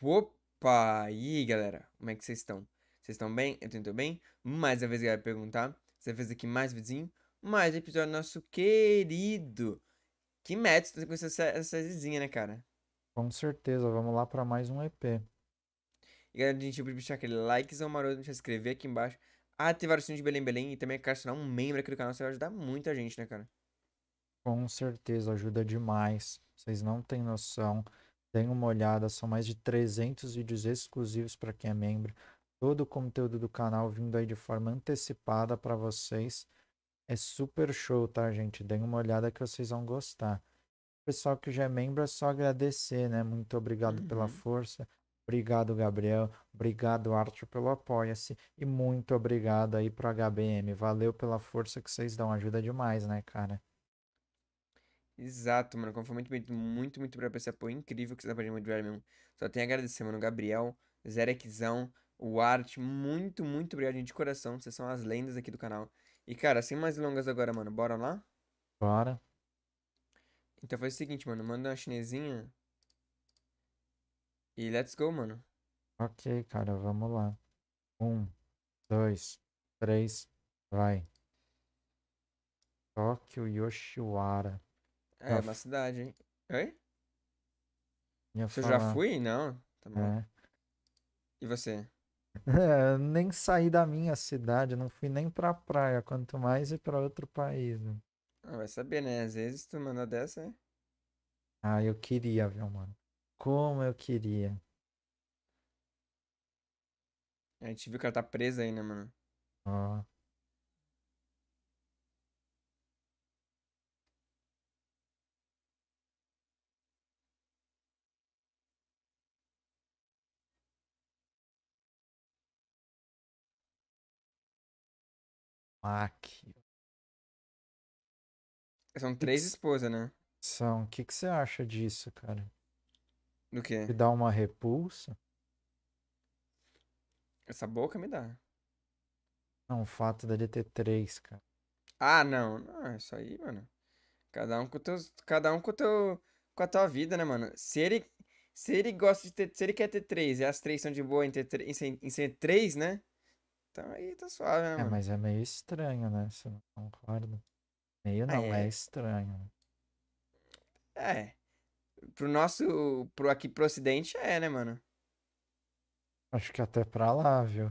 Opa! E aí, galera? Como é que vocês estão? Vocês estão bem? Eu tento bem? Mais uma vez, galera, perguntar. Você fez aqui mais vizinho, mais episódio nosso querido. Que método você tá essa, essa vizinha, né, cara? Com certeza, vamos lá para mais um EP. E galera, a gente vai deixar aquele likezão maroto, se inscrever aqui embaixo, ativar o sininho de Belém Belém e também, é cara, se tornar um membro aqui do canal, você vai ajudar muita gente, né, cara? Com certeza, ajuda demais. Vocês não têm noção. Dêem uma olhada, são mais de 300 vídeos exclusivos para quem é membro. Todo o conteúdo do canal vindo aí de forma antecipada para vocês. É super show, tá, gente? Dêem uma olhada que vocês vão gostar. Pessoal que já é membro, é só agradecer, né? Muito obrigado uhum. pela força. Obrigado, Gabriel. Obrigado, Arthur, pelo apoia-se. E muito obrigado aí pro HBM. Valeu pela força que vocês dão. Ajuda demais, né, cara? Exato, mano. Como foi muito bonito. Muito, muito obrigado por esse apoio incrível que você dá pra gente, Dreadman. Só tenho a agradecer, mano. Gabriel, Zerexão, o Art. Muito, muito obrigado, gente, de coração. Vocês são as lendas aqui do canal. E, cara, sem mais longas agora, mano. Bora lá? Bora. Então faz o seguinte, mano. Manda uma chinesinha. E let's go, mano. Ok, cara. Vamos lá. Um, dois, três, vai. Tóquio Yoshiwara. É, tá na uma cidade, hein? Oi? Você já fui? Não. Tá bom. É. E você? É, nem saí da minha cidade, não fui nem pra praia, quanto mais ir pra outro país. Né? Ah, vai saber, né? Às vezes tu manda dessa, né? Ah, eu queria, viu, mano? Como eu queria. A gente viu que ela tá presa aí, né, mano? Ó. Mac. São três esposas, né? São. O que, que você acha disso, cara? Do quê? Te dá uma repulsa? Essa boca me dá. Não, o fato dele ter três, cara. Ah, não. Não, é isso aí, mano. Cada um com teus, cada um com teu com a tua vida, né, mano? Se ele se ele gosta de ter, se ele quer ter três e as três são de boa em ter em ser, em ser três, né? Então aí tá suave, né? É, mas é meio estranho, né? Você não concorda? Meio não, é, é estranho. Né? É. Pro nosso. Pro aqui pro ocidente é, né, mano? Acho que até pra lá, viu?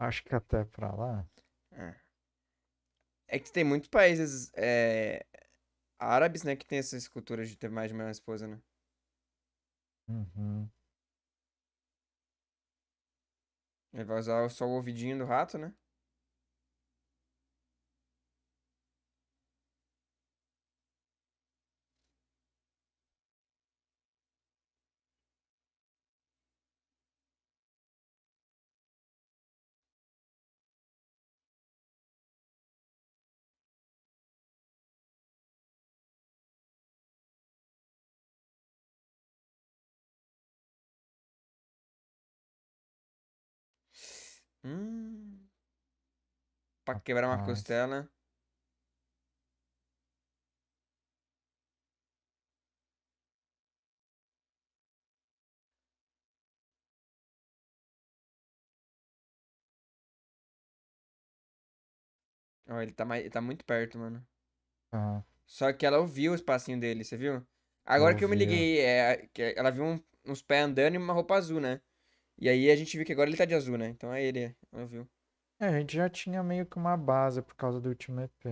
Acho que até pra lá. É, é que tem muitos países é, árabes, né, que tem essas culturas de ter mais de uma esposa, né? Uhum. Ele vai usar só o ouvidinho do rato, né? Hum. Pra quebrar uma costela. Ó, ele tá, mais, ele tá muito perto, mano. Ah, Só que ela ouviu o espacinho dele, você viu? Agora que eu me liguei, é, que ela viu um- uns pés andando e uma roupa azul, né? E aí a gente viu que agora ele tá de azul, né? Então é ele, não é, viu. É, a gente já tinha meio que uma base por causa do último EP.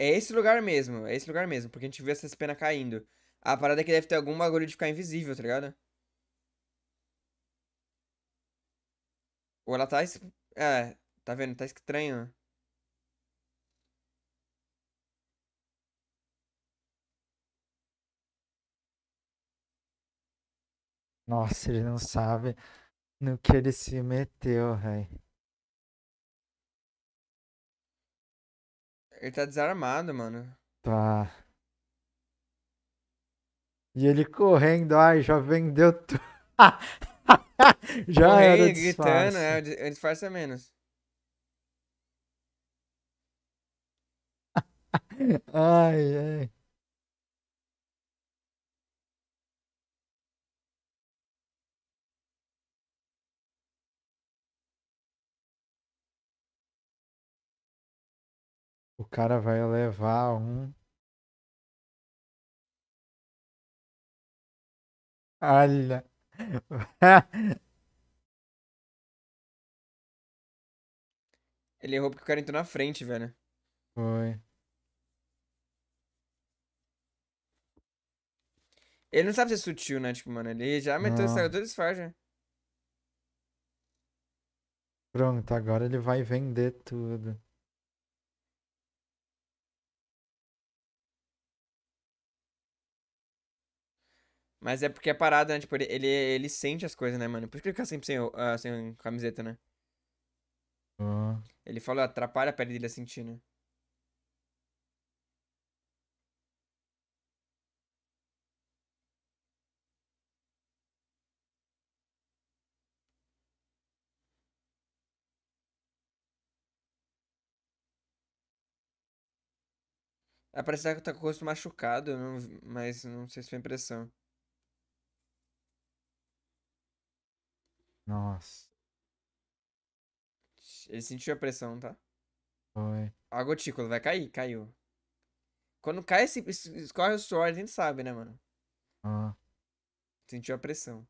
É esse lugar mesmo, é esse lugar mesmo, porque a gente viu essas penas caindo. A parada é que deve ter algum bagulho de ficar invisível, tá ligado? Ou ela tá. É, Tá vendo? Tá estranho. Né? Nossa, ele não sabe no que ele se meteu, velho. Ele tá desarmado, mano. Tá. E ele correndo, ai, já vendeu tudo. já Correndo, era disfarce. gritando, é, o disfarce é menos. ai, ai. O cara vai levar um. Olha. Ele errou porque o cara entrou na frente, velho. Foi. Ele não sabe ser sutil, né? Tipo, mano, ele já meteu o estragador de né? Pronto, agora ele vai vender tudo. Mas é porque é parada, né? Tipo, ele, ele, ele, sente as coisas, né, mano? Por que ele fica sempre sem, uh, sem camiseta, né? Ele falou, atrapalha a pele dele a sentir, né? parece que tá com o rosto machucado, não, mas não sei se foi impressão. Nossa. Ele sentiu a pressão, tá? Foi. A gotícula vai cair, caiu. Quando cai, escorre o suor, a gente sabe, né, mano? Ah. Sentiu a pressão.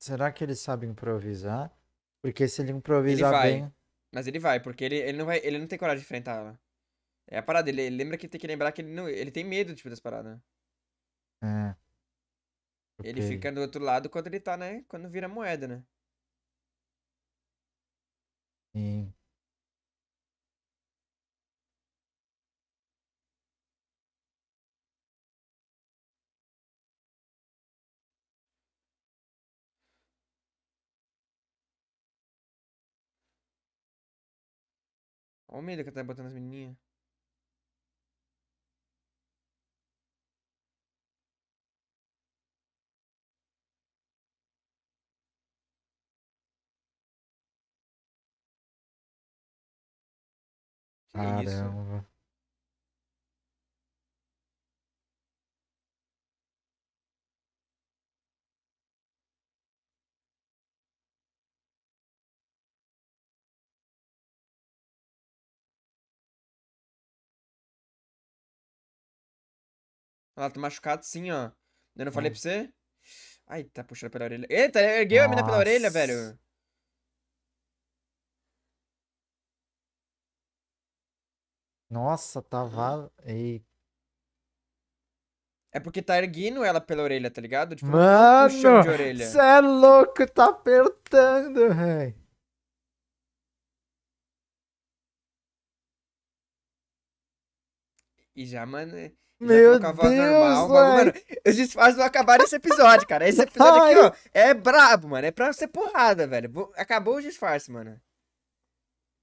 Será que ele sabe improvisar? Porque se ele improvisar ele vai, bem. Mas ele vai, porque ele, ele, não vai, ele não tem coragem de enfrentar ela. É a parada, ele, ele, lembra que tem que lembrar que ele, não, ele tem medo, tipo, das paradas. É. Okay. Ele fica do outro lado quando ele tá, né? Quando vira moeda, né? Sim. Olha o medo que tá botando as menininhas. Que Caramba. É isso? Ela tá machucado sim, ó. Eu não falei hum. pra você? Ai, tá puxando pela orelha. Eita, ergueu Nossa. a mina pela orelha, velho. Nossa, tava. Tá Eita. É porque tá erguendo ela pela orelha, tá ligado? Tipo, Mano, tá puxando de orelha. Você é louco, tá apertando, velho. E já, mano. Né? Meu Deus, normal, mas, mano, os disfarces não acabar esse episódio, cara. Esse episódio aqui, ó, é brabo, mano. É pra ser porrada, velho. Acabou o disfarce, mano.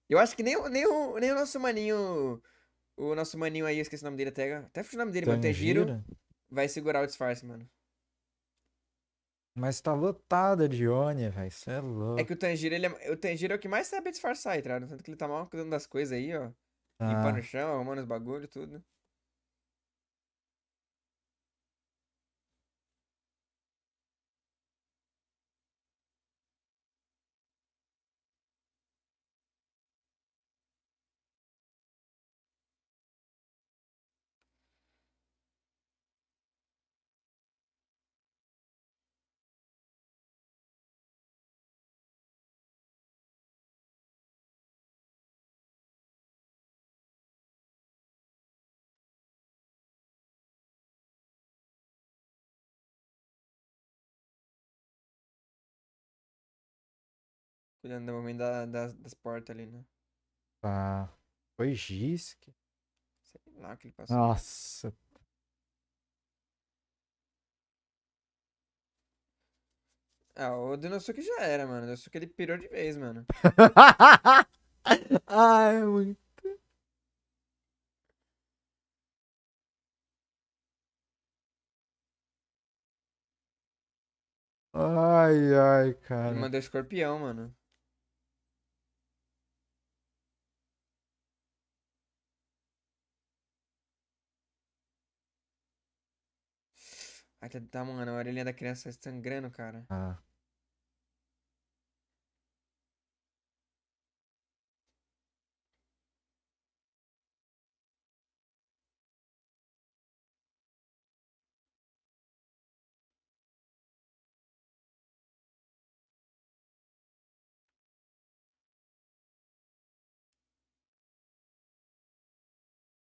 Eu acho que nem, nem, o, nem o nosso maninho... O nosso maninho aí, eu esqueci o nome dele até. Até o nome dele, Tanjiro. Tá mano. Vai segurar o disfarce, mano. Mas tá lotada de Oni, velho. Isso é, é louco. É que o Tanjiro, ele é... O Tanjiro é o que mais sabe disfarçar, tá? Tanto que ele tá mal cuidando das coisas aí, ó. Ah. Limpando o chão, arrumando os bagulhos, tudo. Né? Cuidando da da, das, das portas ali, né? Ah, foi Gisque? Sei lá o que ele passou. Nossa. Ah, o que já era, mano. O que ele pirou de vez, mano. Ai, é muito. Ai, ai, cara. Ele mandou escorpião, mano. Ai, tá, tá, mano, a orelhinha da criança tá sangrando, cara. Ah.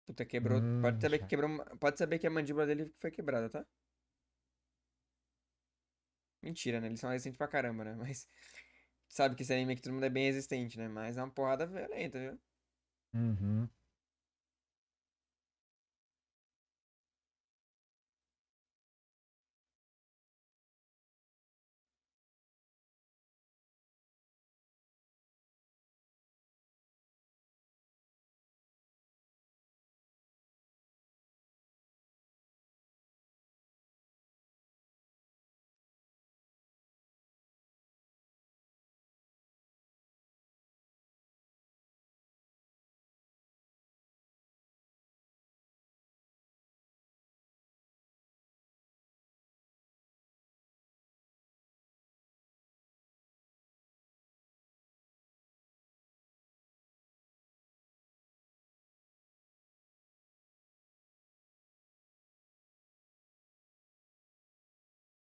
Puta, quebrou. Hum, pode, saber que quebrou, pode saber que a mandíbula dele foi quebrada, tá? Mentira, né? Eles são resistentes pra caramba, né? Mas sabe que esse anime aqui todo mundo é bem resistente, né? Mas é uma porrada violenta, viu? Uhum.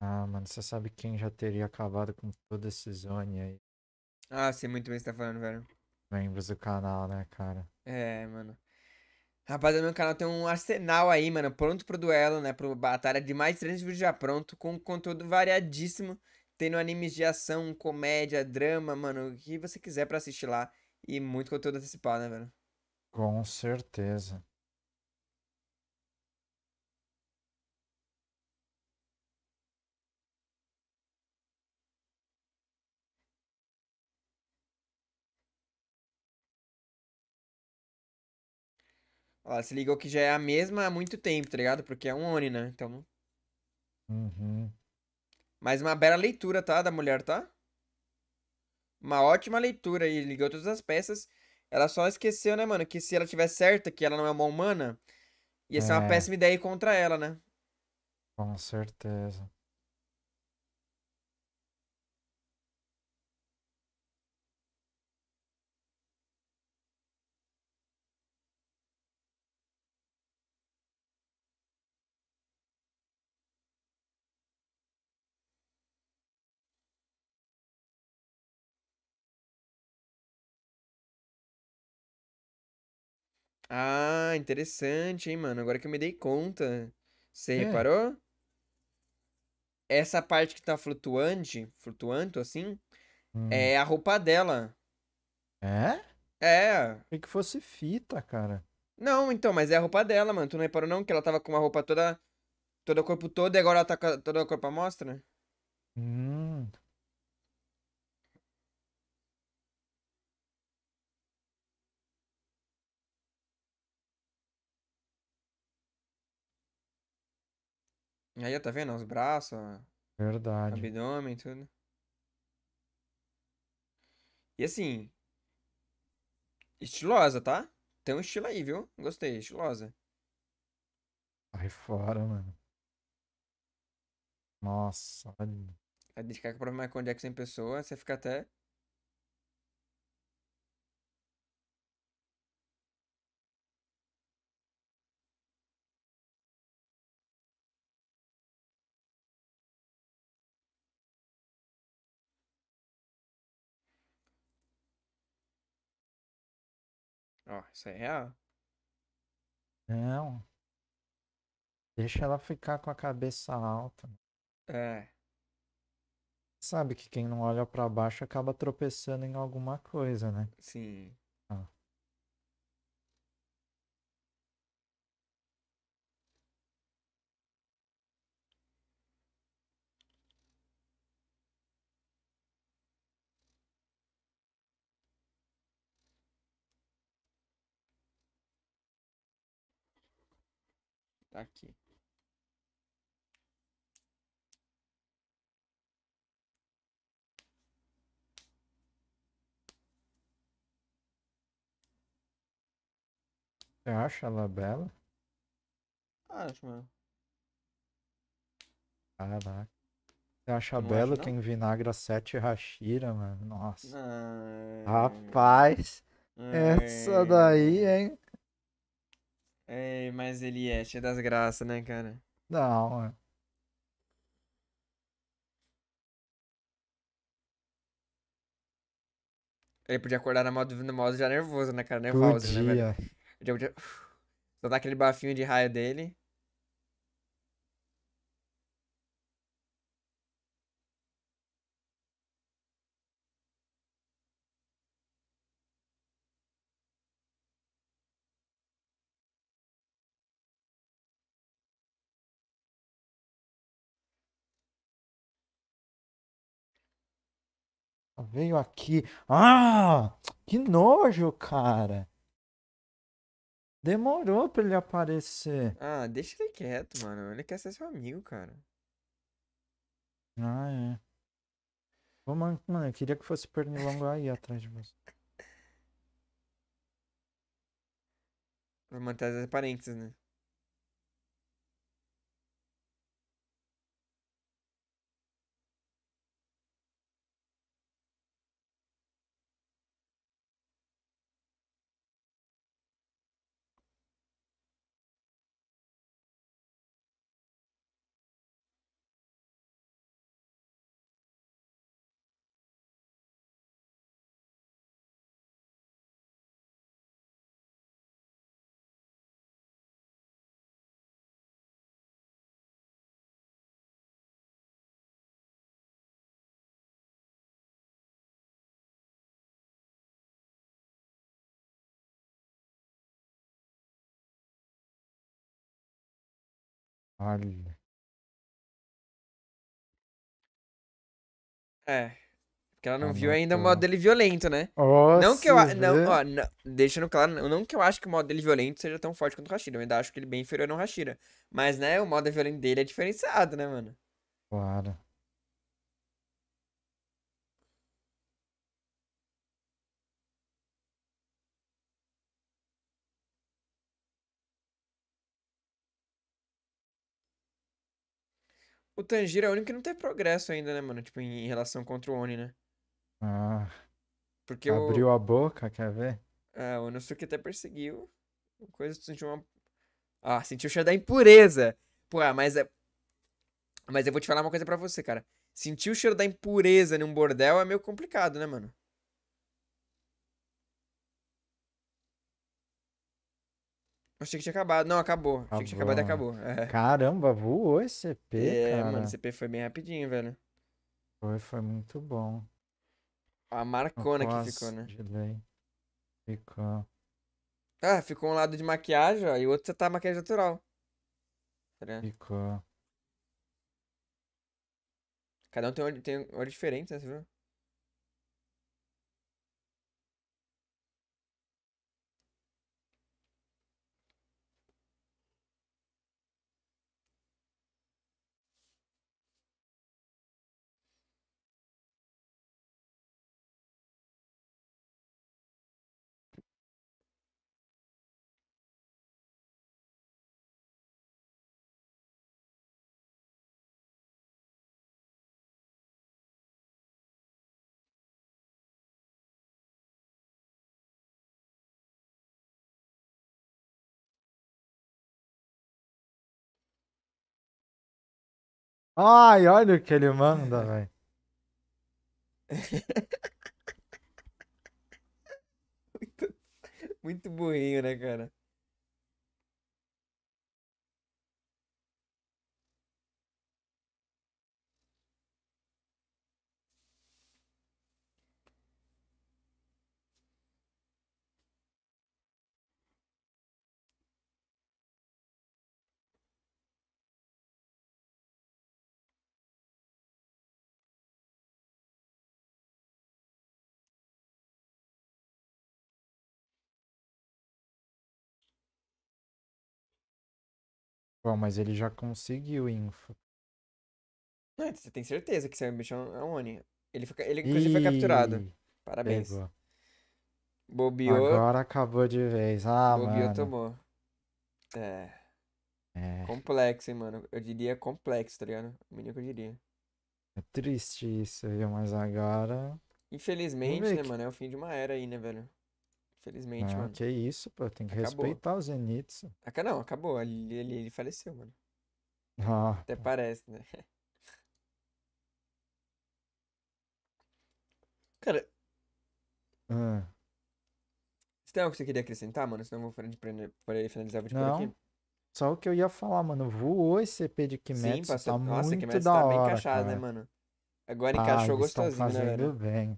Ah, mano, você sabe quem já teria acabado com toda esse zone aí? Ah, sei muito bem o que você tá falando, velho. Membros do canal, né, cara? É, mano. Rapaziada, meu canal tem um arsenal aí, mano, pronto pro duelo, né, pro batalha de mais de 300 vídeos já pronto, com conteúdo variadíssimo, tendo animes de ação, comédia, drama, mano, o que você quiser pra assistir lá. E muito conteúdo antecipado, né, velho? Com certeza. ó se ligou que já é a mesma há muito tempo, tá ligado? Porque é um Oni, né? Então. Uhum. Mas uma bela leitura, tá? Da mulher, tá? Uma ótima leitura e ligou todas as peças. Ela só esqueceu, né, mano? Que se ela tiver certa que ela não é uma humana, ia ser é. uma péssima ideia contra ela, né? Com certeza. Ah, interessante, hein, mano. Agora que eu me dei conta. Você É. reparou? Essa parte que tá flutuante, flutuando assim, Hum. é a roupa dela. É? É. Achei que fosse fita, cara. Não, então, mas é a roupa dela, mano. Tu não reparou não que ela tava com uma roupa toda. Todo o corpo todo e agora ela tá com a- todo o corpo à mostra? Hum. Aí, tá vendo? Os braços, Verdade. abdômen, tudo. E assim. Estilosa, tá? Tem um estilo aí, viu? Gostei, estilosa. Sai fora, mano. Nossa, olha. A dedicar com o Jackson é é em pessoa, você fica até. Ó, isso é real. Não. Deixa ela ficar com a cabeça alta. É. Sabe que quem não olha para baixo acaba tropeçando em alguma coisa, né? Sim. Tá aqui. Você acha ela bela? Acho, mano. Caraca. Você acha não belo acho, quem vinagra sete rachira, mano? Nossa. Ai... Rapaz, Ai... essa daí, hein? É, mas ele é cheio das graças, né, cara? Não, é. Ele podia acordar na modo, no modo já nervoso, né, cara? Nervoso, né, velho? Podia. podia... Só dar aquele bafinho de raio dele. veio aqui. Ah! Que nojo, cara! Demorou pra ele aparecer. Ah, deixa ele quieto, mano. Ele quer ser seu amigo, cara. Ah, é. Pô, mano, eu queria que fosse pernilongo aí atrás de você. Vou manter as aparências, né? Olha. É. Porque ela não viu ainda o modo dele violento, né? Nossa, não que eu. Não, vê. Né? ó, não- deixando claro, não não que eu acho que o modo dele violento seja tão forte quanto o Hashira. Eu ainda acho que ele é bem inferior ao Hashira. Mas, né, o modo violento dele é diferenciado, né, mano? Claro. O Tanjiro é o único que não tem progresso ainda, né, mano? Tipo, em, em relação contra o Oni, né? Ah. Porque Abriu o... a boca, quer ver? É, o Onosuke até perseguiu. Uma coisa sentiu uma. Ah, sentiu o cheiro da impureza. Pô, ah, mas é. Mas eu vou te falar uma coisa para você, cara. Sentir o cheiro da impureza num bordel é meio complicado, né, mano? Achei que tinha acabado. Não, acabou. acabou. Achei que tinha acabado e acabou. É. Caramba, voou esse CP, é, cara. É, mano, esse CP foi bem rapidinho, velho. Foi, foi muito bom. A marcona que ficou, né? Ficou. Ah, ficou um lado de maquiagem, ó, e o outro você tá maquiagem natural. Tá ficou. Cada um tem olho, tem olho diferente, né? Você viu? Ai, olha o que ele manda, é. velho. muito, muito burrinho, né, cara? Bom, mas ele já conseguiu info. Não, você tem certeza que seu bicho é um Oni. Ele foi, ele, inclusive, foi capturado. Parabéns. Pegou. Agora acabou de vez. Ah, Bobeou mano. tomou. É. é. Complexo, hein, mano. Eu diria complexo, tá ligado? O mínimo que eu diria. É triste isso, viu? Mas agora. Infelizmente, né, que... mano? É o fim de uma era aí, né, velho? Infelizmente, ah, mano. Que isso, pô. Tem que acabou. respeitar o Zenitsu. Aca não, acabou. Ele, ele, ele faleceu, mano. Ah, Até pô. Tá. parece, né? Cara. Ah. Você tem algo que você queria acrescentar, mano? Senão eu vou finalizar o vídeo não. por aqui. Só o que eu ia falar, mano. Voou esse CP de Kimetsu. Sim, passou. Tá Nossa, muito Kimetsu da tá hora, bem encaixado, né, cara. né, mano? Agora ah, encaixou gostosinho, né, velho? bem.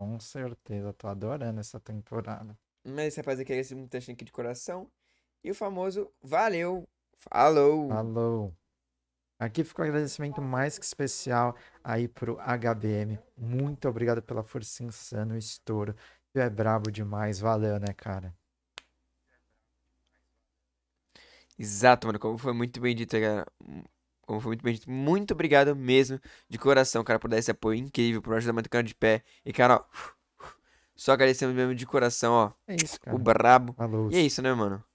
Com certeza, tô adorando essa temporada. Mas rapaziada, rapaz aqui é esse aqui de coração. E o famoso valeu, falou. Falou. Aqui ficou um agradecimento mais que especial aí pro HBM. Muito obrigado pela força insana, o estouro. Tu é brabo demais, valeu, né, cara? Exato, mano. Como foi muito bem dito, galera. Como foi muito bem dito, muito obrigado mesmo de coração, cara, por dar esse apoio incrível, por ajudar muito o cara de pé. E, cara, ó, só agradecemos mesmo de coração, ó. É isso, cara. O brabo. Falou. E é isso, né, mano?